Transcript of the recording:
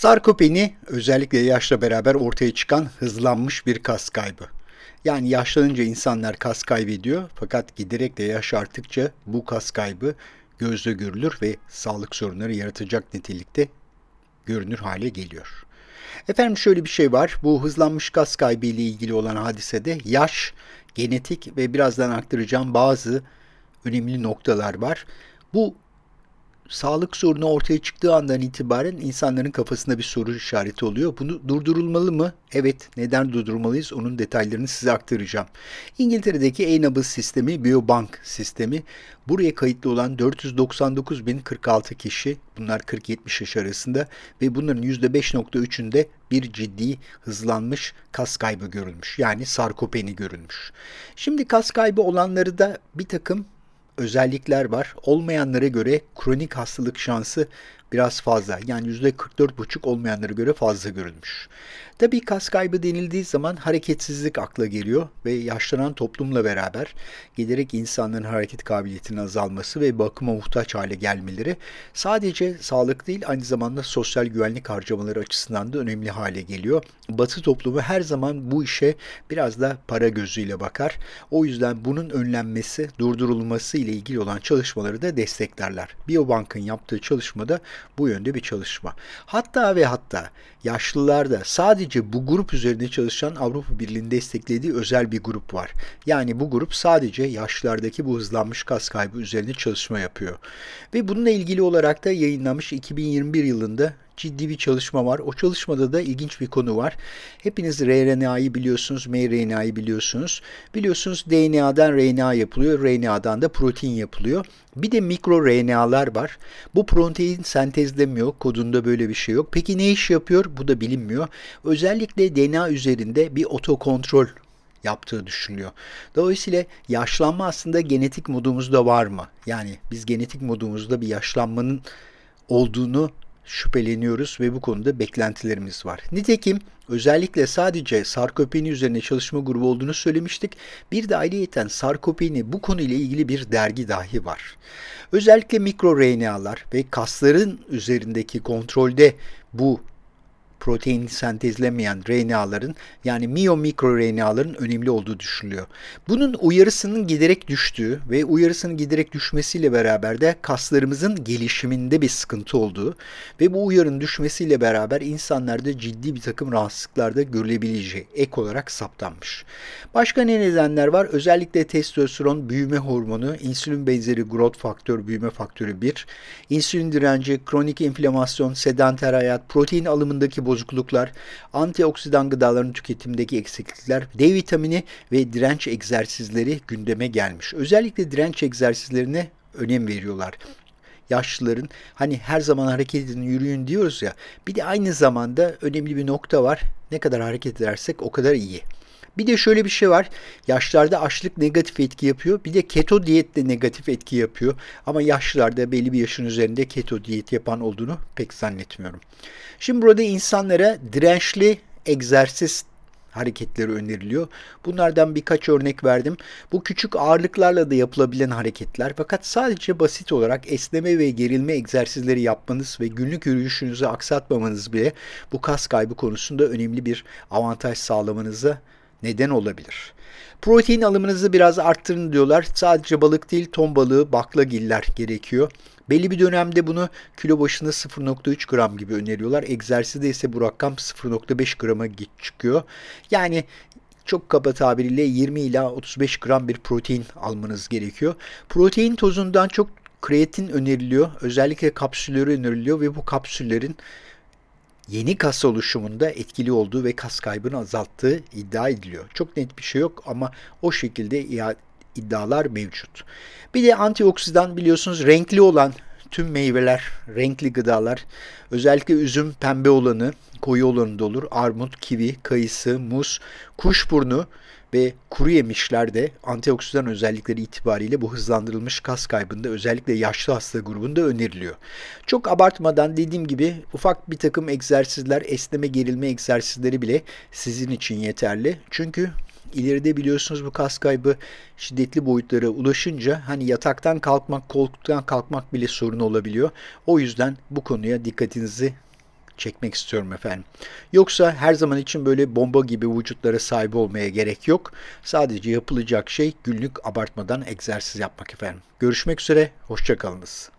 Sarkopeni özellikle yaşla beraber ortaya çıkan hızlanmış bir kas kaybı. Yani yaşlanınca insanlar kas kaybediyor fakat giderek de yaş arttıkça bu kas kaybı gözle görülür ve sağlık sorunları yaratacak nitelikte görünür hale geliyor. Efendim şöyle bir şey var. Bu hızlanmış kas kaybı ile ilgili olan hadisede yaş, genetik ve birazdan aktaracağım bazı önemli noktalar var. Bu sağlık sorunu ortaya çıktığı andan itibaren insanların kafasında bir soru işareti oluyor. Bunu durdurulmalı mı? Evet, neden durdurmalıyız? Onun detaylarını size aktaracağım. İngiltere'deki ENABLE sistemi, Biobank sistemi. Buraya kayıtlı olan 499.046 kişi, bunlar 40-70 yaş arasında ve bunların %5.3'ünde bir ciddi hızlanmış kas kaybı görülmüş. Yani sarkopeni görülmüş. Şimdi kas kaybı olanları da bir takım özellikler var. Olmayanlara göre kronik hastalık şansı biraz fazla. Yani %44,5 olmayanlara göre fazla görülmüş. Tabi kas kaybı denildiği zaman hareketsizlik akla geliyor ve yaşlanan toplumla beraber giderek insanların hareket kabiliyetinin azalması ve bakıma muhtaç hale gelmeleri sadece sağlık değil aynı zamanda sosyal güvenlik harcamaları açısından da önemli hale geliyor. Batı toplumu her zaman bu işe biraz da para gözüyle bakar. O yüzden bunun önlenmesi, durdurulması ile ilgili olan çalışmaları da desteklerler. Biobank'ın yaptığı çalışmada bu yönde bir çalışma. Hatta ve hatta yaşlılarda sadece sadece bu grup üzerinde çalışan Avrupa Birliği'nin desteklediği özel bir grup var. Yani bu grup sadece yaşlardaki bu hızlanmış kas kaybı üzerine çalışma yapıyor. Ve bununla ilgili olarak da yayınlanmış 2021 yılında ciddi bir çalışma var. O çalışmada da ilginç bir konu var. Hepiniz RNA'yı biliyorsunuz, mRNA'yı biliyorsunuz. Biliyorsunuz DNA'dan RNA yapılıyor, RNA'dan da protein yapılıyor. Bir de mikro RNA'lar var. Bu protein sentezlemiyor, kodunda böyle bir şey yok. Peki ne iş yapıyor? Bu da bilinmiyor. Özellikle DNA üzerinde bir otokontrol yaptığı düşünülüyor. Dolayısıyla yaşlanma aslında genetik modumuzda var mı? Yani biz genetik modumuzda bir yaşlanmanın olduğunu şüpheleniyoruz ve bu konuda beklentilerimiz var. Nitekim özellikle sadece sarkopeni üzerine çalışma grubu olduğunu söylemiştik. Bir de ayrıyeten sarkopeni bu konuyla ilgili bir dergi dahi var. Özellikle mikro RNA'lar ve kasların üzerindeki kontrolde bu protein sentezlemeyen RNA'ların yani miyo mikro RNA'ların önemli olduğu düşünülüyor. Bunun uyarısının giderek düştüğü ve uyarısının giderek düşmesiyle beraber de kaslarımızın gelişiminde bir sıkıntı olduğu ve bu uyarının düşmesiyle beraber insanlarda ciddi bir takım rahatsızlıklarda görülebileceği ek olarak saptanmış. Başka ne nedenler var? Özellikle testosteron büyüme hormonu, insülin benzeri growth faktör büyüme faktörü 1, insülin direnci, kronik inflamasyon, sedanter hayat, protein alımındaki bu bozukluklar, antioksidan gıdaların tüketimdeki eksiklikler, D vitamini ve direnç egzersizleri gündeme gelmiş. Özellikle direnç egzersizlerine önem veriyorlar yaşlıların hani her zaman hareket edin yürüyün diyoruz ya bir de aynı zamanda önemli bir nokta var ne kadar hareket edersek o kadar iyi. Bir de şöyle bir şey var. Yaşlarda açlık negatif etki yapıyor. Bir de keto diyet de negatif etki yapıyor. Ama yaşlarda belli bir yaşın üzerinde keto diyet yapan olduğunu pek zannetmiyorum. Şimdi burada insanlara dirençli egzersiz hareketleri öneriliyor. Bunlardan birkaç örnek verdim. Bu küçük ağırlıklarla da yapılabilen hareketler fakat sadece basit olarak esneme ve gerilme egzersizleri yapmanız ve günlük yürüyüşünüzü aksatmamanız bile bu kas kaybı konusunda önemli bir avantaj sağlamanıza neden olabilir. Protein alımınızı biraz arttırın diyorlar. Sadece balık değil ton balığı, baklagiller gerekiyor. Belli bir dönemde bunu kilo başına 0.3 gram gibi öneriyorlar. Egzersizde ise bu rakam 0.5 grama git çıkıyor. Yani çok kaba tabiriyle 20 ila 35 gram bir protein almanız gerekiyor. Protein tozundan çok kreatin öneriliyor. Özellikle kapsülleri öneriliyor ve bu kapsüllerin yeni kas oluşumunda etkili olduğu ve kas kaybını azalttığı iddia ediliyor. Çok net bir şey yok ama o şekilde iddialar mevcut. Bir de antioksidan biliyorsunuz renkli olan tüm meyveler, renkli gıdalar, özellikle üzüm pembe olanı, koyu olanı da olur. Armut, kivi, kayısı, muz, kuşburnu ve kuru yemişler de antioksidan özellikleri itibariyle bu hızlandırılmış kas kaybında özellikle yaşlı hasta grubunda öneriliyor. Çok abartmadan dediğim gibi ufak bir takım egzersizler, esneme gerilme egzersizleri bile sizin için yeterli. Çünkü ileride biliyorsunuz bu kas kaybı şiddetli boyutlara ulaşınca hani yataktan kalkmak, koltuktan kalkmak bile sorun olabiliyor. O yüzden bu konuya dikkatinizi çekmek istiyorum efendim. Yoksa her zaman için böyle bomba gibi vücutlara sahip olmaya gerek yok. Sadece yapılacak şey günlük abartmadan egzersiz yapmak efendim. Görüşmek üzere, hoşçakalınız.